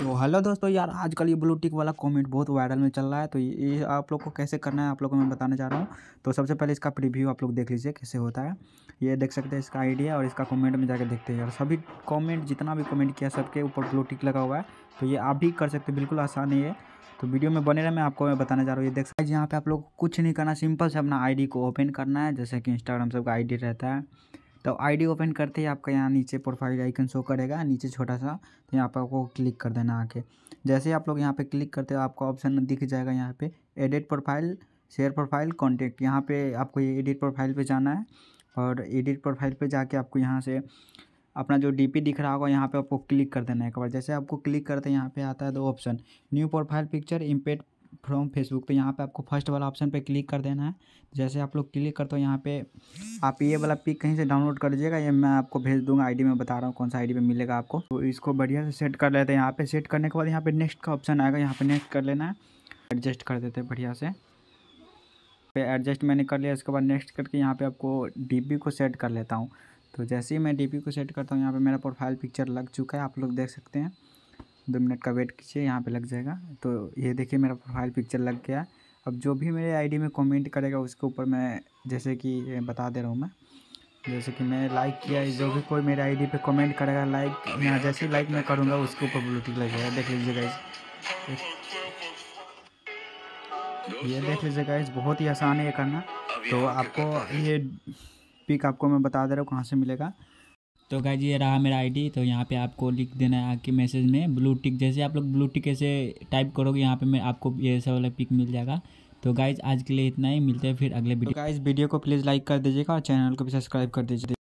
तो हेलो दोस्तों यार आजकल ये ब्लू टिक वाला कमेंट बहुत वायरल में चल रहा है तो ये आप लोग को कैसे करना है आप लोग को मैं बताने जा रहा हूँ तो सबसे पहले इसका प्रीव्यू आप लोग देख लीजिए कैसे होता है ये देख सकते हैं इसका आइडिया और इसका कमेंट में जाकर देखते हैं और सभी कमेंट जितना भी कॉमेंट किया सबके ऊपर ब्लू टिक लगा हुआ है तो ये आप भी कर सकते बिल्कुल आसान है तो वीडियो में बने रहे मैं आपको मैं बताने जा रहा हूँ ये देख सकते यहाँ पे आप लोग कुछ नहीं करना सिंपल से अपना आईडी को ओपन करना है जैसे कि इंस्टाग्राम सबका आईडी रहता है तो आईडी ओपन करते ही आपका यहाँ नीचे प्रोफाइल आइकन शो करेगा नीचे छोटा सा तो यहाँ पर आपको क्लिक कर देना आके जैसे आप लोग यहाँ पे क्लिक करते हो आपका ऑप्शन दिख जाएगा यहाँ पे edit profile share profile contact यहाँ पे आपको ये एडिट प्रोफाइल पे जाना है और एडिट प्रोफाइल पे जाके आपको यहाँ से अपना जो डी दिख रहा होगा यहाँ पर आपको क्लिक कर देना है एक बार जैसे आपको क्लिक करते हैं यहाँ पर आता है दो option new profile picture impact from Facebook तो यहाँ पे आपको फर्स्ट वाला ऑप्शन पे क्लिक कर देना है जैसे आप लोग क्लिक करते हो यहाँ पे आप ये वाला पिक कहीं से डाउनलोड कर लीजिएगा ये मैं आपको भेज दूंगा आईडी में बता रहा हूँ कौन सा आईडी पे मिलेगा आपको तो इसको बढ़िया से सेट कर लेते हैं यहाँ पे सेट करने के बाद यहाँ पे नेक्स्ट का ऑप्शन आएगा यहाँ पे नेक्स्ट कर लेना है एडजस्ट कर देते हैं बढ़िया से पे एडजस्ट मैंने कर लिया इसके बाद नेक्स्ट करके यहाँ पे आपको डी को सेट कर लेता हूँ तो जैसे ही मैं डी को सेट करता हूँ यहाँ पर मेरा प्रोफाइल पिक्चर लग चुका है आप लोग देख सकते हैं दो मिनट का वेट कीजिए यहाँ पे लग जाएगा तो ये देखिए मेरा प्रोफाइल पिक्चर लग गया अब जो भी मेरे आईडी में कमेंट करेगा उसके ऊपर मैं जैसे कि बता दे रहा हूँ मैं जैसे कि मैं लाइक किया जो भी कोई मेरे आईडी पे कमेंट करेगा लाइक यहाँ जैसे ही लाइक मैं करूँगा उसके ऊपर ब्लूटूथ लग जाएगा देख लीजिएगा इस ये देख लीजिएगा इस बहुत ही आसान है ये करना तो आपको ये पिक आपको मैं बता दे रहा हूँ कहाँ से मिलेगा तो गाइज ये रहा मेरा आईडी तो यहाँ पे आपको लिख देना है आपके मैसेज में ब्लू टिक जैसे आप लोग ब्लू टिक ऐसे टाइप करोगे यहाँ पे मैं आपको ये सब वाला पिक मिल जाएगा तो गाइज आज के लिए इतना ही मिलते हैं फिर अगले वीडियो तो गाइज वीडियो को प्लीज़ लाइक कर दीजिएगा और चैनल को भी सब्सक्राइब कर दीजिए